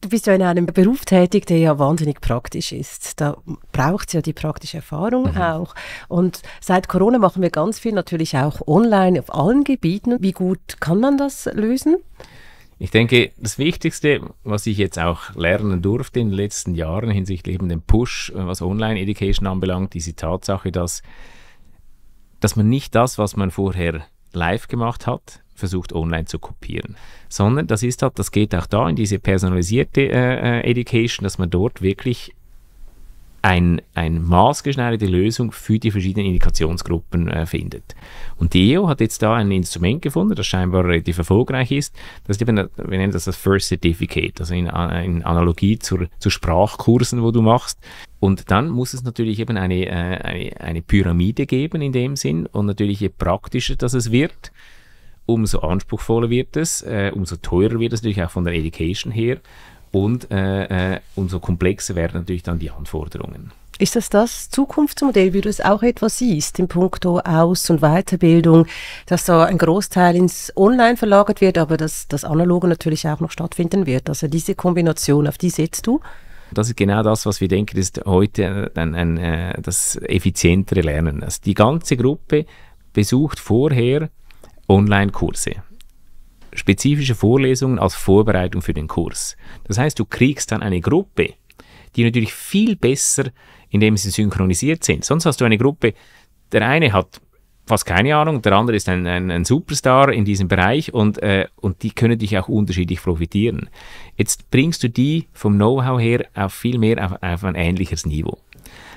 du bist ja in einem Beruf tätig, der ja wahnsinnig praktisch ist. Da braucht es ja die praktische Erfahrung mhm. auch. Und seit Corona machen wir ganz viel natürlich auch online auf allen Gebieten. Wie gut kann man das lösen? Ich denke, das Wichtigste, was ich jetzt auch lernen durfte in den letzten Jahren hinsichtlich eben dem Push, äh, was Online-Education anbelangt, diese Tatsache, dass, dass man nicht das, was man vorher live gemacht hat, versucht online zu kopieren. Sondern das ist halt, das geht auch da in diese personalisierte äh, äh Education, dass man dort wirklich ein, eine maßgeschneiderte Lösung für die verschiedenen Indikationsgruppen äh, findet. Und die EO hat jetzt da ein Instrument gefunden, das scheinbar relativ erfolgreich ist. Das ist eben, äh, wir nennen das das First Certificate, also in, äh, in Analogie zur, zu Sprachkursen, wo du machst. Und dann muss es natürlich eben eine, äh, eine, eine Pyramide geben in dem Sinn und natürlich je praktischer das es wird, umso anspruchsvoller wird es, äh, umso teurer wird es natürlich auch von der Education her und äh, äh, umso komplexer werden natürlich dann die Anforderungen. Ist das das Zukunftsmodell, wie du es auch etwas siehst, im Punkto Aus- und Weiterbildung, dass da ein Großteil ins Online verlagert wird, aber dass das Analoge natürlich auch noch stattfinden wird? Also diese Kombination, auf die setzt du? Das ist genau das, was wir denken, ist heute äh, ein, ein, ein, äh, das effizientere Lernen. Also die ganze Gruppe besucht vorher Online-Kurse. Spezifische Vorlesungen als Vorbereitung für den Kurs. Das heißt, du kriegst dann eine Gruppe, die natürlich viel besser, indem sie synchronisiert sind. Sonst hast du eine Gruppe, der eine hat fast keine Ahnung, der andere ist ein, ein, ein Superstar in diesem Bereich und, äh, und die können dich auch unterschiedlich profitieren. Jetzt bringst du die vom Know-how her auf viel mehr auf, auf ein ähnliches Niveau.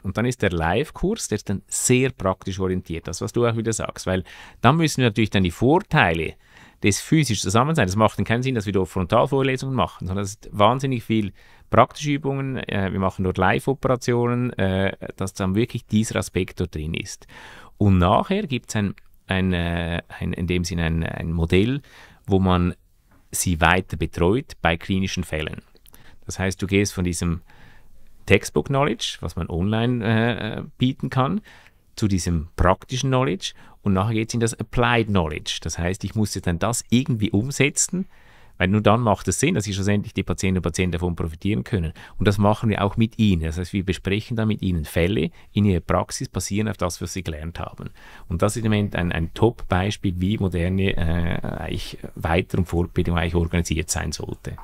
Und dann ist der Live-Kurs, der ist dann sehr praktisch orientiert, das, was du auch wieder sagst, weil dann müssen wir natürlich dann die Vorteile des physischen Zusammenseins, das macht dann keinen Sinn, dass wir dort Frontalvorlesungen machen, sondern es sind wahnsinnig viel praktische Übungen, äh, wir machen dort Live-Operationen, äh, dass dann wirklich dieser Aspekt dort drin ist. Und nachher gibt es ein, ein, äh, ein, in dem Sinne ein, ein Modell, wo man sie weiter betreut bei klinischen Fällen. Das heißt, du gehst von diesem Textbook Knowledge, was man online äh, bieten kann, zu diesem praktischen Knowledge und nachher geht es in das Applied Knowledge. Das heißt, ich muss jetzt dann das irgendwie umsetzen, weil nur dann macht es Sinn, dass ich schlussendlich die Patientinnen und Patienten davon profitieren können. Und das machen wir auch mit ihnen. Das heißt, wir besprechen dann mit ihnen Fälle in ihrer Praxis, basierend auf das, was sie gelernt haben. Und das ist im Moment ein, ein Top-Beispiel, wie moderne äh, Weiter- und Fortbildung eigentlich organisiert sein sollte.